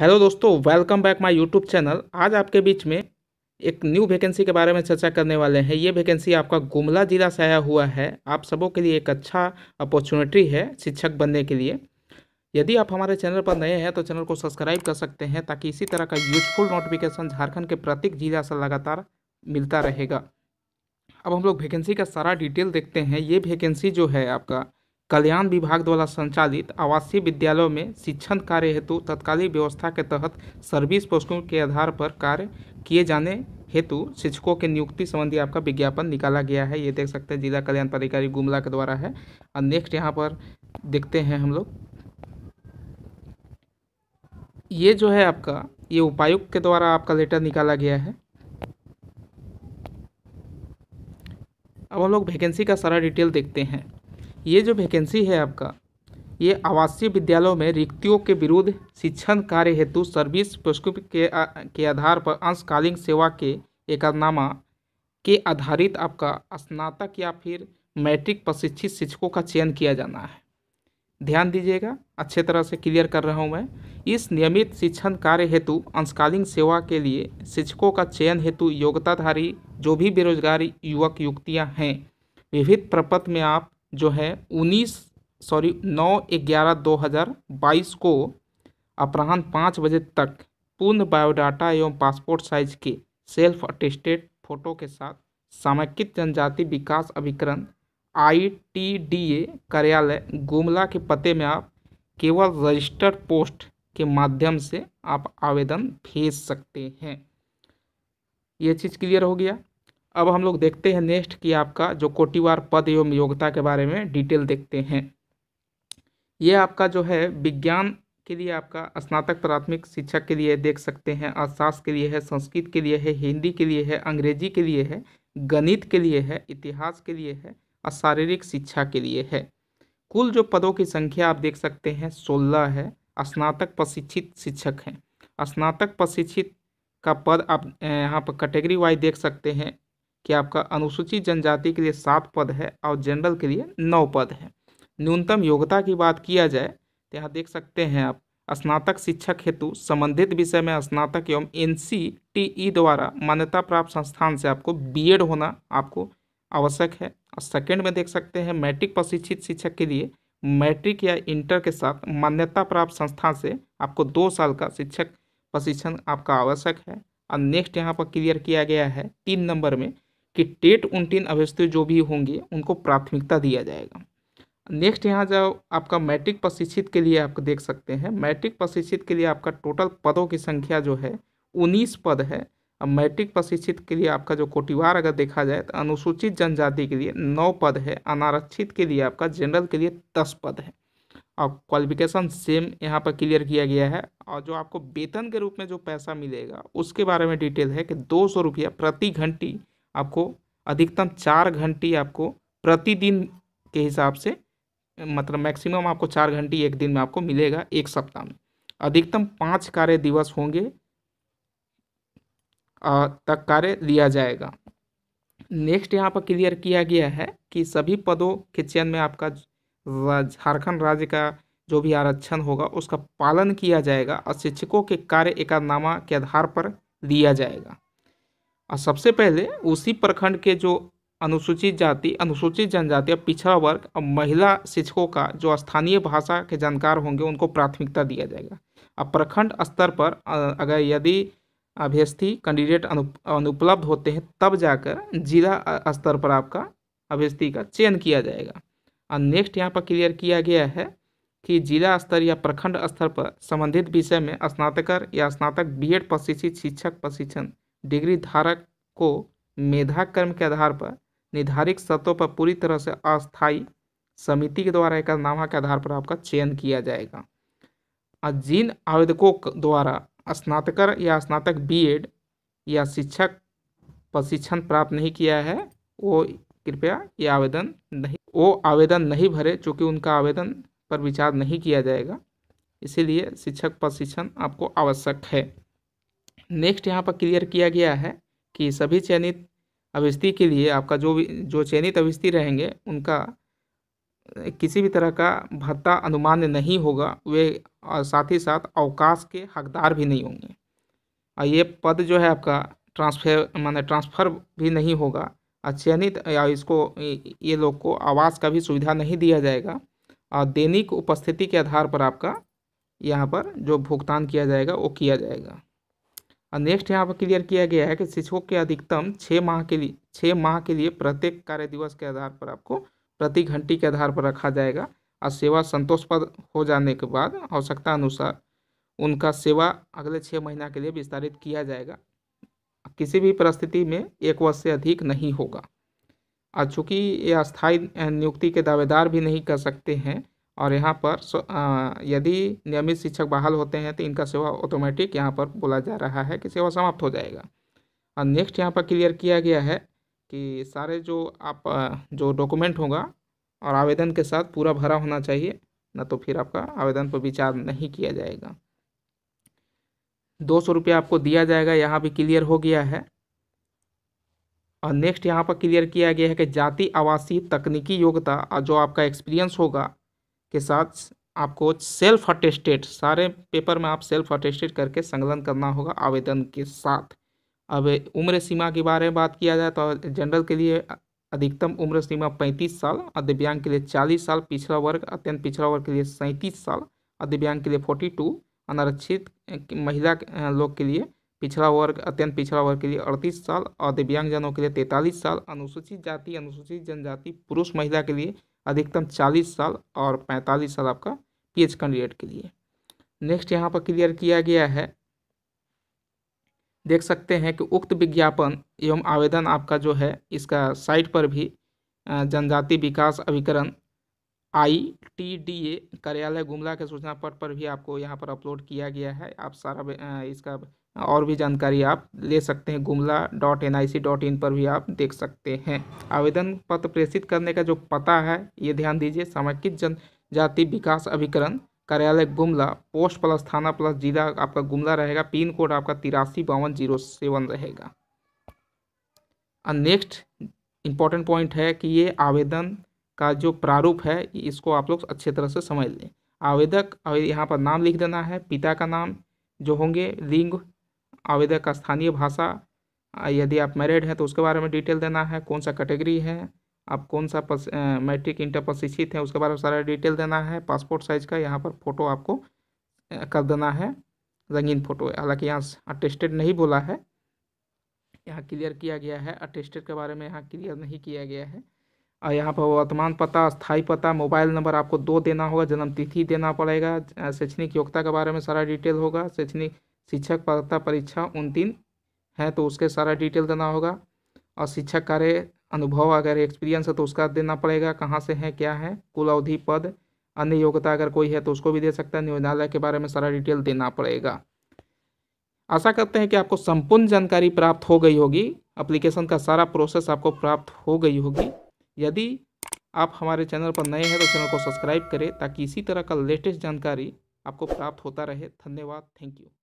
hello दोस्तों welcome back my YouTube channel आज आपके बीच में एक न्यू वैकेंसी के बारे में चर्चा करने वाले हैं ये वैकेंसी आपका गुमला जिला से आया हुआ है आप सबों के लिए एक अच्छा अपॉर्चुनिटी है शिक्षक बनने के लिए यदि आप हमारे चैनल पर नए हैं तो चैनल को सब्सक्राइब कर सकते हैं ताकि इसी तरह का यूजफुल नोटिफिकेशन झारखंड के प्रत्येक जिला से लगातार मिलता रहेगा अब हम लोग वैकेंसी का सारा डिटेल देखते हैं ये वैकेंसी जो है आपका कल्याण विभाग द्वारा संचालित आवासीय विद्यालयों में शिक्षण कार्य हेतु तत्कालीन व्यवस्था के तहत सर्विस पोस्टों के आधार पर कार्य किए जाने हेतु शिक्षकों के नियुक्ति संबंधी आपका विज्ञापन निकाला गया है ये देख सकते हैं जिला कल्याण पदाधिकारी गुमला के द्वारा है और नेक्स्ट यहाँ पर देखते हैं हम लोग ये जो है आपका ये उपायुक्त के द्वारा आपका लेटर निकाला गया है अब हम लोग वैकेंसी का सारा डिटेल देखते हैं ये जो वैकेंसी है आपका ये आवासीय विद्यालयों में रिक्तियों के विरुद्ध शिक्षण कार्य हेतु सर्विस पुरस्कृत के आ, के आधार पर अंशकालीन सेवा के एकनामा के आधारित आपका स्नातक या फिर मैट्रिक प्रशिक्षित शिक्षकों का चयन किया जाना है ध्यान दीजिएगा अच्छे तरह से क्लियर कर रहा हूँ मैं इस नियमित शिक्षण कार्य हेतु अंशकालीन सेवा के लिए शिक्षकों का चयन हेतु योग्यताधारी जो भी बेरोजगारी युवक युवतियाँ हैं विभिन्न प्रपत्र में आप जो है उन्नीस सॉरी नौ ग्यारह दो हज़ार बाईस को अपराह्न पाँच बजे तक पूर्ण बायोडाटा एवं पासपोर्ट साइज के सेल्फ अटेस्टेड फोटो के साथ समेकित जनजाति विकास अभिकरण आई टी डी ए कार्यालय गुमला के पते में आप केवल रजिस्टर्ड पोस्ट के माध्यम से आप आवेदन भेज सकते हैं ये चीज़ क्लियर हो गया अब हम लोग देखते हैं नेक्स्ट कि आपका जो कोटिवार पद एवं योग्यता के बारे में डिटेल देखते हैं ये आपका जो है विज्ञान के लिए आपका स्नातक प्राथमिक शिक्षा के लिए देख सकते हैं अर्थशास्त्र के लिए है संस्कृत के लिए है हिंदी के लिए है अंग्रेजी के लिए है गणित के लिए है इतिहास के लिए है और शारीरिक शिक्षा के लिए है कुल जो पदों की संख्या आप देख सकते हैं सोलह है स्नातक प्रशिक्षित शिक्षक हैं स्नातक प्रशिक्षित का पद आप यहाँ पर कैटेगरी वाइज देख सकते हैं कि आपका अनुसूचित जनजाति के लिए सात पद है और जनरल के लिए नौ पद है न्यूनतम योग्यता की बात किया जाए तो यहाँ देख सकते हैं आप स्नातक शिक्षक हेतु संबंधित विषय में स्नातक एवं एन e द्वारा मान्यता प्राप्त संस्थान से आपको बी होना आपको आवश्यक है और सेकेंड में देख सकते हैं मैट्रिक प्रशिक्षित शिक्षक के लिए मैट्रिक या इंटर के साथ मान्यता प्राप्त संस्थान से आपको दो साल का शिक्षक प्रशिक्षण आपका आवश्यक है और नेक्स्ट यहाँ पर क्लियर किया गया है तीन नंबर में कि टेट उनटीन अभ्यस्ती जो भी होंगे उनको प्राथमिकता दिया जाएगा नेक्स्ट यहाँ जो आपका मैट्रिक प्रशिक्षित के लिए आप देख सकते हैं मैट्रिक प्रशिक्षित के लिए आपका टोटल पदों की संख्या जो है उन्नीस पद है अब मैट्रिक प्रशिक्षित के लिए आपका जो कोटिवार अगर देखा जाए तो अनुसूचित जनजाति के लिए नौ पद है अनारक्षित के लिए आपका जनरल के लिए दस पद है और क्वालिफिकेशन सेम यहाँ पर क्लियर किया गया है और जो आपको वेतन के रूप में जो पैसा मिलेगा उसके बारे में डिटेल है कि दो सौ रुपया प्रति घंटी आपको अधिकतम चार घंटी आपको प्रतिदिन के हिसाब से मतलब मैक्सिमम आपको चार घंटी एक दिन में आपको मिलेगा एक सप्ताह में अधिकतम पाँच कार्य दिवस होंगे तक कार्य लिया जाएगा नेक्स्ट यहाँ पर क्लियर किया गया है कि सभी पदों के चयन में आपका झारखंड राज्य का जो भी आरक्षण होगा उसका पालन किया जाएगा और शिक्षकों के कार्य एकादनामा के आधार पर लिया जाएगा और सबसे पहले उसी प्रखंड के जो अनुसूचित जाति अनुसूचित जनजाति और पिछड़ा वर्ग और महिला शिक्षकों का जो स्थानीय भाषा के जानकार होंगे उनको प्राथमिकता दिया जाएगा अब प्रखंड स्तर पर अगर यदि अभ्यर्थी कैंडिडेट अनुपलब्ध होते हैं तब जाकर जिला स्तर पर आपका अभ्यर्थी का चयन किया जाएगा और नेक्स्ट यहाँ पर क्लियर किया गया है कि जिला स्तर या प्रखंड स्तर पर संबंधित विषय में स्नातकर या स्नातक बीएड प्रशिक्षित शिक्षक प्रशिक्षण डिग्री धारक को मेधा कर्म के आधार पर निर्धारित सतों पर पूरी तरह से अस्थायी समिति के द्वारा एक नामा के आधार पर आपका चयन किया जाएगा और जिन आवेदकों द्वारा स्नातकर या स्नातक बीएड या शिक्षक प्रशिक्षण प्राप्त नहीं किया है वो कृपया ये आवेदन नहीं वो आवेदन नहीं भरे चूँकि उनका आवेदन पर विचार नहीं किया जाएगा इसीलिए शिक्षक प्रशिक्षण आपको आवश्यक है नेक्स्ट यहाँ पर क्लियर किया गया है कि सभी चयनित अभिस्थी के लिए आपका जो भी जो चयनित अभिस्थी रहेंगे उनका किसी भी तरह का भत्ता अनुमान्य नहीं होगा वे साथ ही साथ अवकाश के हकदार भी नहीं होंगे और ये पद जो है आपका ट्रांसफर माने ट्रांसफ़र भी नहीं होगा चयनित या इसको ये लोग को आवास का भी सुविधा नहीं दिया जाएगा और दैनिक उपस्थिति के आधार पर आपका यहाँ पर जो भुगतान किया जाएगा वो किया जाएगा और नेक्स्ट यहाँ पर क्लियर किया गया है कि शिक्षकों के अधिकतम छः माह के लिए छः माह के लिए प्रत्येक कार्य दिवस के आधार पर आपको प्रति घंटी के आधार पर रखा जाएगा और सेवा संतोषप्रद हो जाने के बाद आवश्यकता अनुसार उनका सेवा अगले छः महीना के लिए विस्तारित किया जाएगा किसी भी परिस्थिति में एक वर्ष से अधिक नहीं होगा और चूँकि ये अस्थायी नियुक्ति के दावेदार भी नहीं कर सकते हैं और यहाँ पर यदि नियमित शिक्षक बहाल होते हैं तो इनका सेवा ऑटोमेटिक यहाँ पर बोला जा रहा है कि सेवा समाप्त हो जाएगा और नेक्स्ट यहाँ पर क्लियर किया गया है कि सारे जो आप जो डॉक्यूमेंट होगा और आवेदन के साथ पूरा भरा होना चाहिए न तो फिर आपका आवेदन पर विचार नहीं किया जाएगा दो सौ रुपया आपको दिया जाएगा यहाँ भी क्लियर हो गया है और नेक्स्ट यहाँ पर क्लियर किया गया है कि जाति आवासीय तकनीकी योग्यता और जो आपका एक्सपीरियंस होगा के साथ आपको सेल्फ अटेस्टेड सारे पेपर में आप सेल्फ अटेस्टेड करके संकलन करना होगा आवेदन के साथ अब उम्र सीमा के बारे में बात किया जाए तो जनरल के लिए अधिकतम उम्र सीमा पैंतीस साल और दिव्यांग के लिए चालीस साल पिछड़ा वर्ग अत्यंत पिछड़ा वर्ग के लिए सैंतीस साल और दिव्यांग के लिए फोर्टी टू अनारक्षित महिला लोग के लिए पिछड़ा वर्ग अत्यंत पिछड़ा वर्ग के लिए अड़तीस साल और दिव्यांगजनों के लिए तैंतालीस साल अनुसूचित जाति अनुसूचित जनजाति पुरुष महिला के लिए अधिकतम चालीस साल और पैंतालीस साल आपका पी कैंडिडेट के लिए नेक्स्ट यहाँ पर क्लियर किया गया है देख सकते हैं कि उक्त विज्ञापन एवं आवेदन आपका जो है इसका साइट पर भी जनजाति विकास अभिकरण आई टी डी ए कार्यालय गुमला के सूचना पट पर भी आपको यहाँ पर अपलोड किया गया है आप सारा इसका और भी जानकारी आप ले सकते हैं Gumla dot N I C dot in पर भी आप देख सकते हैं आवेदन पत्र प्रेषित करने का जो पता है ये ध्यान दीजिए समेकित जनजाति विकास अभिकरण कार्यालय गुमला पोस्ट प्लस थाना प्लस जिला आपका गुमला रहेगा पिन कोड आपका तिरासी बावन जीरो सेवन रहेगा और नेक्स्ट इम्पॉर्टेंट पॉइंट है कि ये आवेदन का जो प्रारूप है इसको आप लोग अच्छे तरह से समझ लें आवेदक यहाँ पर नाम लिख देना है पिता का नाम जो होंगे लिंग आवेदक का स्थानीय भाषा यदि आप मैरिड हैं तो उसके बारे में डिटेल देना है कौन सा कैटेगरी है आप कौन सा पस मैट्रिक इंटर प्रशिक्षित हैं उसके बारे में सारा डिटेल देना है पासपोर्ट साइज का यहाँ पर फोटो आपको कर देना है रंगीन फोटो हालांकि यहाँ अटेस्टेड नहीं बोला है यहाँ क्लियर किया गया है अटेस्टेड के बारे में यहाँ क्लियर नहीं किया गया है और यहाँ पर वर्तमान पता स्थायी पता मोबाइल नंबर आपको दो देना होगा जन्म तिथि देना पड़ेगा शैक्षणिक योग्यता के बारे में सारा डिटेल होगा शैक्षणिक शिक्षक पात्रता परीक्षा उन तीन है तो उसके सारा डिटेल देना होगा और शिक्षक कार्य अनुभव अगर एक्सपीरियंस है तो उसका देना पड़ेगा कहाँ से है क्या है कुल अवधि पद अन्य योग्यता अगर कोई है तो उसको भी दे सकता है नियोजनालय के बारे में सारा डिटेल देना पड़ेगा आशा करते हैं कि आपको संपूर्ण जानकारी प्राप्त हो गई होगी अप्लीकेशन का सारा प्रोसेस आपको प्राप्त हो गई होगी यदि आप हमारे चैनल पर नए हैं तो चैनल को सब्सक्राइब करें ताकि इसी तरह का लेटेस्ट जानकारी आपको प्राप्त होता रहे धन्यवाद थैंक यू